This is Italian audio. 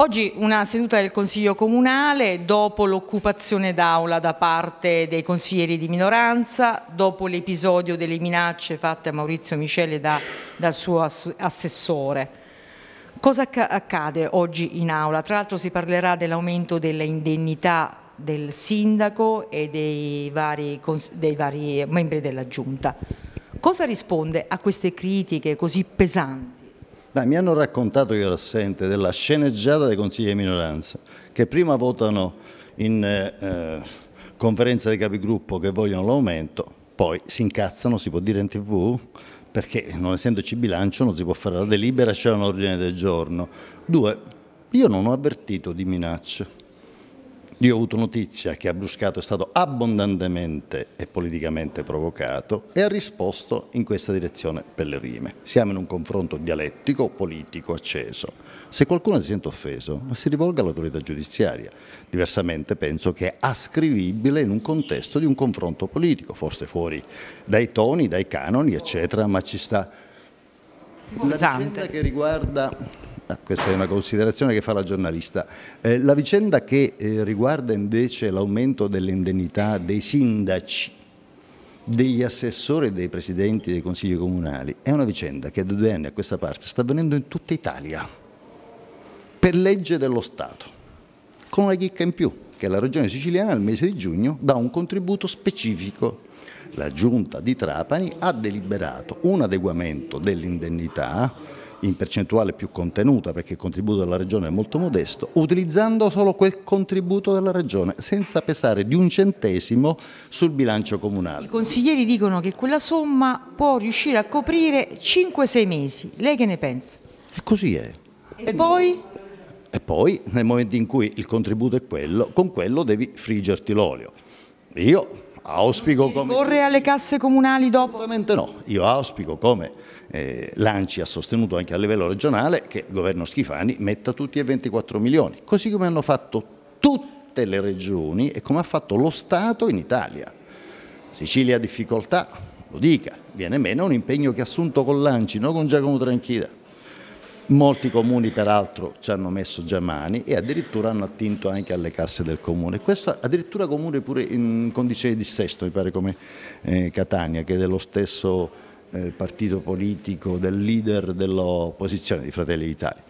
Oggi una seduta del Consiglio Comunale dopo l'occupazione d'aula da parte dei consiglieri di minoranza, dopo l'episodio delle minacce fatte a Maurizio Miceli da, dal suo assessore. Cosa accade oggi in aula? Tra l'altro si parlerà dell'aumento delle indennità del sindaco e dei vari, dei vari membri della giunta. Cosa risponde a queste critiche così pesanti? Dai, mi hanno raccontato, io ero assente, della sceneggiata dei consigli di minoranza, che prima votano in eh, eh conferenza dei capigruppo che vogliono l'aumento, poi si incazzano, si può dire in tv, perché non essendoci bilancio non si può fare la delibera, c'è un ordine del giorno. Due, io non ho avvertito di minacce io ho avuto notizia che a Bruscato è stato abbondantemente e politicamente provocato e ha risposto in questa direzione per le rime. Siamo in un confronto dialettico, politico, acceso. Se qualcuno si sente offeso, si rivolga all'autorità giudiziaria. Diversamente penso che è ascrivibile in un contesto di un confronto politico, forse fuori dai toni, dai canoni, eccetera, ma ci sta... La Pesante. vicenda che riguarda Ah, questa è una considerazione che fa la giornalista. Eh, la vicenda che eh, riguarda invece l'aumento dell'indennità dei sindaci, degli assessori e dei presidenti dei consigli comunali è una vicenda che da due anni a questa parte sta avvenendo in tutta Italia, per legge dello Stato, con una chicca in più che la Regione siciliana al mese di giugno dà un contributo specifico. La Giunta di Trapani ha deliberato un adeguamento dell'indennità in percentuale più contenuta perché il contributo della Regione è molto modesto, utilizzando solo quel contributo della Regione senza pesare di un centesimo sul bilancio comunale. I consiglieri dicono che quella somma può riuscire a coprire 5-6 mesi, lei che ne pensa? E così è. E, poi? E poi nel momento in cui il contributo è quello, con quello devi friggerti l'olio. Io auspico come... Corre alle casse comunali dopo? Assolutamente no, io auspico come eh, l'ANCI ha sostenuto anche a livello regionale che il governo Schifani metta tutti e 24 milioni, così come hanno fatto tutte le regioni e come ha fatto lo Stato in Italia. Sicilia ha difficoltà, lo dica, viene meno un impegno che ha assunto con l'ANCI, non con Giacomo Tranchida. Molti comuni peraltro ci hanno messo già mani e addirittura hanno attinto anche alle casse del comune. Questo addirittura comune pure in condizioni di sesto, mi pare come eh, Catania, che è dello stesso eh, partito politico, del leader dell'opposizione di Fratelli d'Italia.